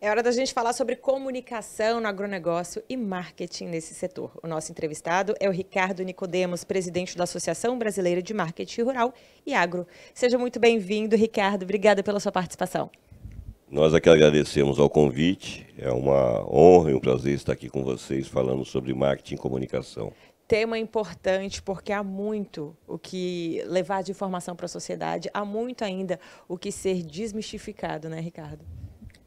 É hora da gente falar sobre comunicação no agronegócio e marketing nesse setor. O nosso entrevistado é o Ricardo Nicodemos, presidente da Associação Brasileira de Marketing Rural e Agro. Seja muito bem-vindo, Ricardo. Obrigada pela sua participação. Nós aqui é agradecemos ao convite. É uma honra e um prazer estar aqui com vocês falando sobre marketing e comunicação tema importante porque há muito o que levar de informação para a sociedade, há muito ainda o que ser desmistificado, né, Ricardo?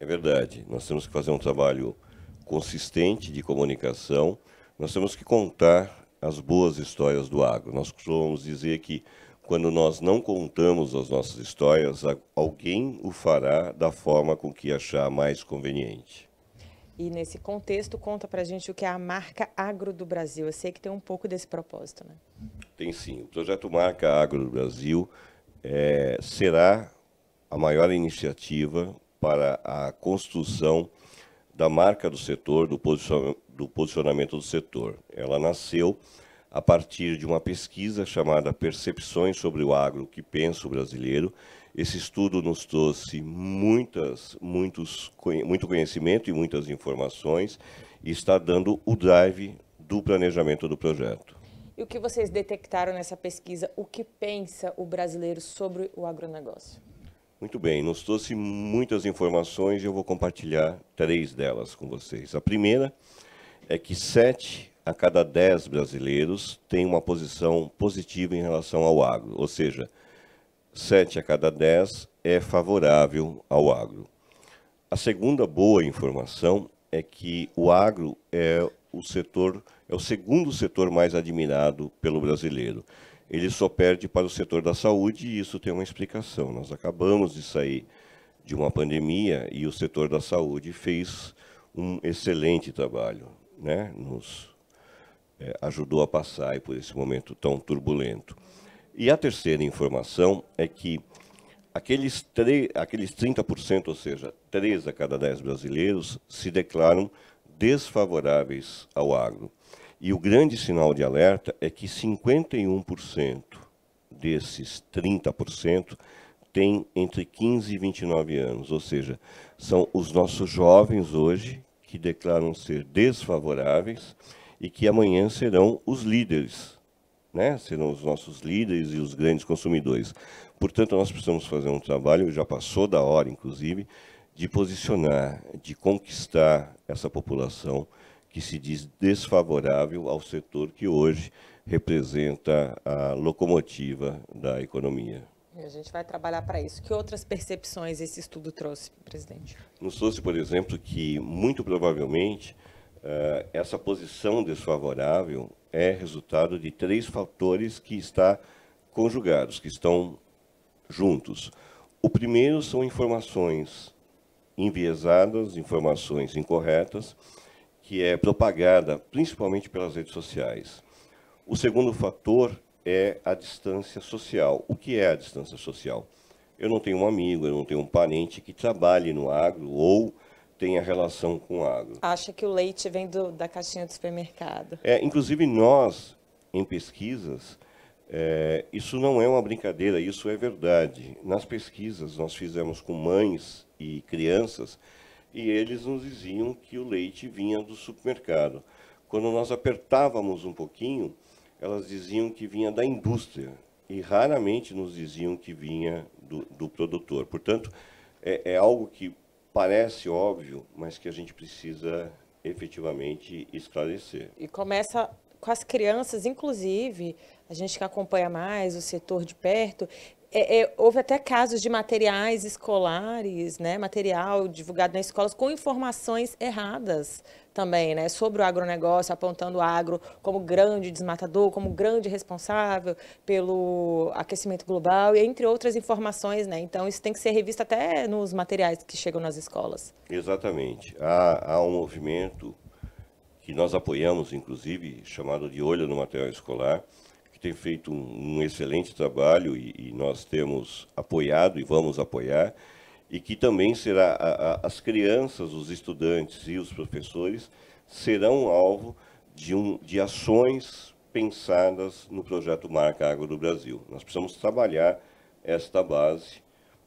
É verdade. Nós temos que fazer um trabalho consistente de comunicação. Nós temos que contar as boas histórias do agro. Nós costumamos dizer que quando nós não contamos as nossas histórias, alguém o fará da forma com que achar mais conveniente. E nesse contexto, conta para a gente o que é a marca Agro do Brasil. Eu sei que tem um pouco desse propósito, né? Tem sim. O projeto Marca Agro do Brasil é, será a maior iniciativa para a construção da marca do setor, do, posicionamento do setor. Ela nasceu a partir de uma pesquisa chamada Percepções sobre o Agro que Pensa o Brasileiro. Esse estudo nos trouxe muitas, muitos, muito conhecimento e muitas informações e está dando o drive do planejamento do projeto. E o que vocês detectaram nessa pesquisa? O que pensa o brasileiro sobre o agronegócio? Muito bem, nos trouxe muitas informações e eu vou compartilhar três delas com vocês. A primeira é que sete a cada dez brasileiros têm uma posição positiva em relação ao agro, ou seja, sete a cada dez é favorável ao agro. A segunda boa informação é que o agro é o setor é o segundo setor mais admirado pelo brasileiro ele só perde para o setor da saúde e isso tem uma explicação. Nós acabamos de sair de uma pandemia e o setor da saúde fez um excelente trabalho, né? nos é, ajudou a passar por esse momento tão turbulento. E a terceira informação é que aqueles, aqueles 30%, ou seja, 3 a cada 10 brasileiros, se declaram desfavoráveis ao agro. E o grande sinal de alerta é que 51% desses 30% têm entre 15 e 29 anos, ou seja, são os nossos jovens hoje que declaram ser desfavoráveis e que amanhã serão os líderes, né? serão os nossos líderes e os grandes consumidores. Portanto, nós precisamos fazer um trabalho, já passou da hora, inclusive, de posicionar, de conquistar essa população que se diz desfavorável ao setor que hoje representa a locomotiva da economia. A gente vai trabalhar para isso. Que outras percepções esse estudo trouxe, presidente? Nos trouxe, por exemplo, que muito provavelmente eh, essa posição desfavorável é resultado de três fatores que estão conjugados, que estão juntos. O primeiro são informações enviesadas, informações incorretas que é propagada principalmente pelas redes sociais. O segundo fator é a distância social. O que é a distância social? Eu não tenho um amigo, eu não tenho um parente que trabalhe no agro ou tenha relação com o agro. Acha que o leite vem do, da caixinha do supermercado. É, inclusive nós, em pesquisas, é, isso não é uma brincadeira, isso é verdade. Nas pesquisas nós fizemos com mães e crianças e eles nos diziam que o leite vinha do supermercado. Quando nós apertávamos um pouquinho, elas diziam que vinha da indústria e raramente nos diziam que vinha do, do produtor. Portanto, é, é algo que parece óbvio, mas que a gente precisa efetivamente esclarecer. E começa com as crianças, inclusive, a gente que acompanha mais o setor de perto, é, é, houve até casos de materiais escolares, né, material divulgado nas escolas com informações erradas também, né, sobre o agronegócio, apontando o agro como grande desmatador, como grande responsável pelo aquecimento global, e entre outras informações, né, então isso tem que ser revisto até nos materiais que chegam nas escolas. Exatamente, há, há um movimento que nós apoiamos, inclusive, chamado de Olho no Material Escolar, tem feito um, um excelente trabalho e, e, nós temos apoiado e vamos apoiar, e que também será a, a, as crianças, os estudantes e os professores serão alvo de, um, de ações pensadas no projeto Marca Água do Brasil. Nós precisamos trabalhar esta base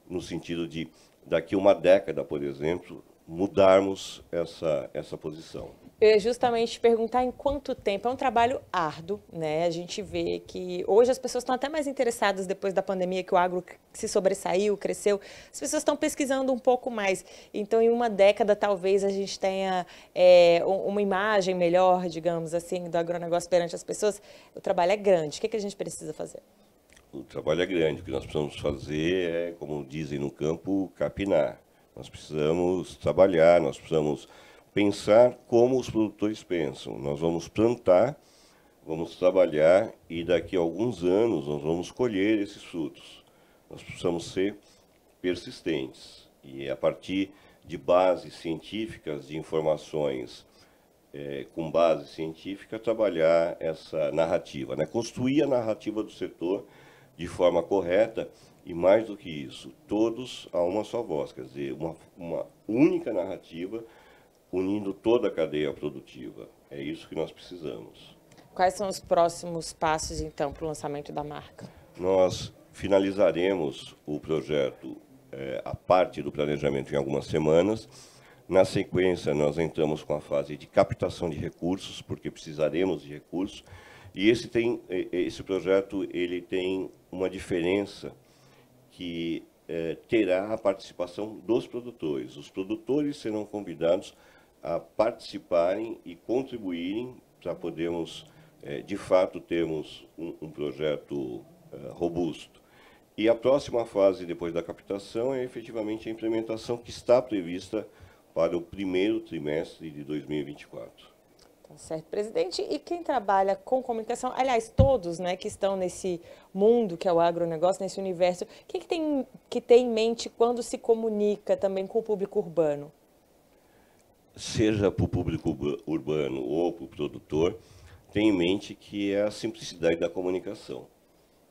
no sentido de, daqui uma década, por exemplo, mudarmos essa, essa posição. Eu é ia justamente perguntar em quanto tempo. É um trabalho árduo, né? A gente vê que hoje as pessoas estão até mais interessadas depois da pandemia que o agro se sobressaiu, cresceu. As pessoas estão pesquisando um pouco mais. Então, em uma década, talvez a gente tenha é, uma imagem melhor, digamos assim, do agronegócio perante as pessoas. O trabalho é grande. O que, é que a gente precisa fazer? O trabalho é grande. O que nós precisamos fazer é, como dizem no campo, capinar. Nós precisamos trabalhar, nós precisamos pensar como os produtores pensam. Nós vamos plantar, vamos trabalhar e daqui a alguns anos nós vamos colher esses frutos. Nós precisamos ser persistentes e é a partir de bases científicas, de informações é, com base científica, trabalhar essa narrativa, né? construir a narrativa do setor de forma correta e mais do que isso, todos a uma só voz, quer dizer, uma, uma única narrativa unindo toda a cadeia produtiva. É isso que nós precisamos. Quais são os próximos passos, então, para o lançamento da marca? Nós finalizaremos o projeto, é, a parte do planejamento, em algumas semanas. Na sequência, nós entramos com a fase de captação de recursos, porque precisaremos de recursos. E esse, tem, esse projeto ele tem uma diferença que é, terá a participação dos produtores. Os produtores serão convidados a participarem e contribuírem para podermos, é, de fato, termos um, um projeto é, robusto. E a próxima fase, depois da captação, é efetivamente a implementação que está prevista para o primeiro trimestre de 2024. Tá certo, presidente. E quem trabalha com comunicação, aliás, todos né, que estão nesse mundo que é o agronegócio, nesse universo, o que, que, tem, que tem em mente quando se comunica também com o público urbano? seja para o público urbano ou para o produtor, tenha em mente que é a simplicidade da comunicação.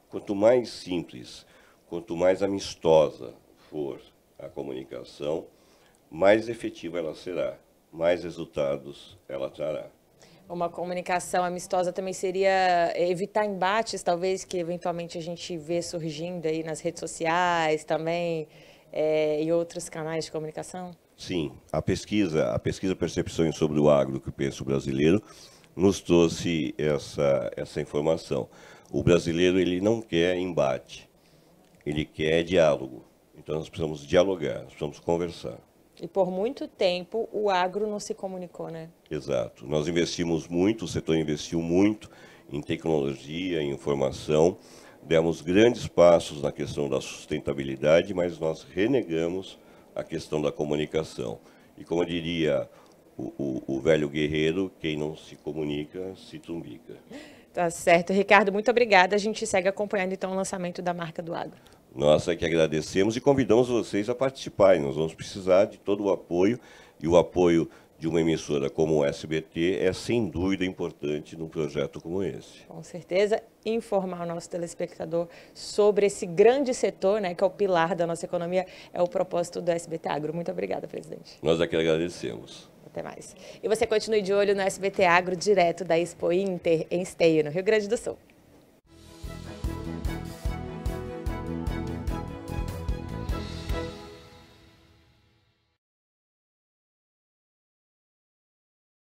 Quanto mais simples, quanto mais amistosa for a comunicação, mais efetiva ela será, mais resultados ela trará uma comunicação amistosa também seria eh, evitar embates, talvez, que eventualmente a gente vê surgindo aí nas redes sociais também é, e outros canais de comunicação? Sim, a pesquisa, a pesquisa Percepções sobre o Agro que pensa o brasileiro nos trouxe essa essa informação. O brasileiro ele não quer embate, ele quer diálogo. Então nós precisamos dialogar, nós precisamos conversar. E por muito tempo o agro não se comunicou, né? Exato. Nós investimos muito, o setor investiu muito em tecnologia, em informação, demos grandes passos na questão da sustentabilidade, mas nós renegamos a questão da comunicação. E como diria o, o, o velho guerreiro, quem não se comunica, se tumbica. Tá certo. Ricardo, muito obrigada. A gente segue acompanhando então o lançamento da marca do agro. Nós é que agradecemos e convidamos vocês a participarem. Nós vamos precisar de todo o apoio e o apoio de uma emissora como o SBT é sem dúvida importante num projeto como esse. Com certeza, informar o nosso telespectador sobre esse grande setor, né, que é o pilar da nossa economia, é o propósito do SBT Agro. Muito obrigada, presidente. Nós aqui é agradecemos. Até mais. E você continue de olho no SBT Agro direto da Expo Inter em Esteio, no Rio Grande do Sul.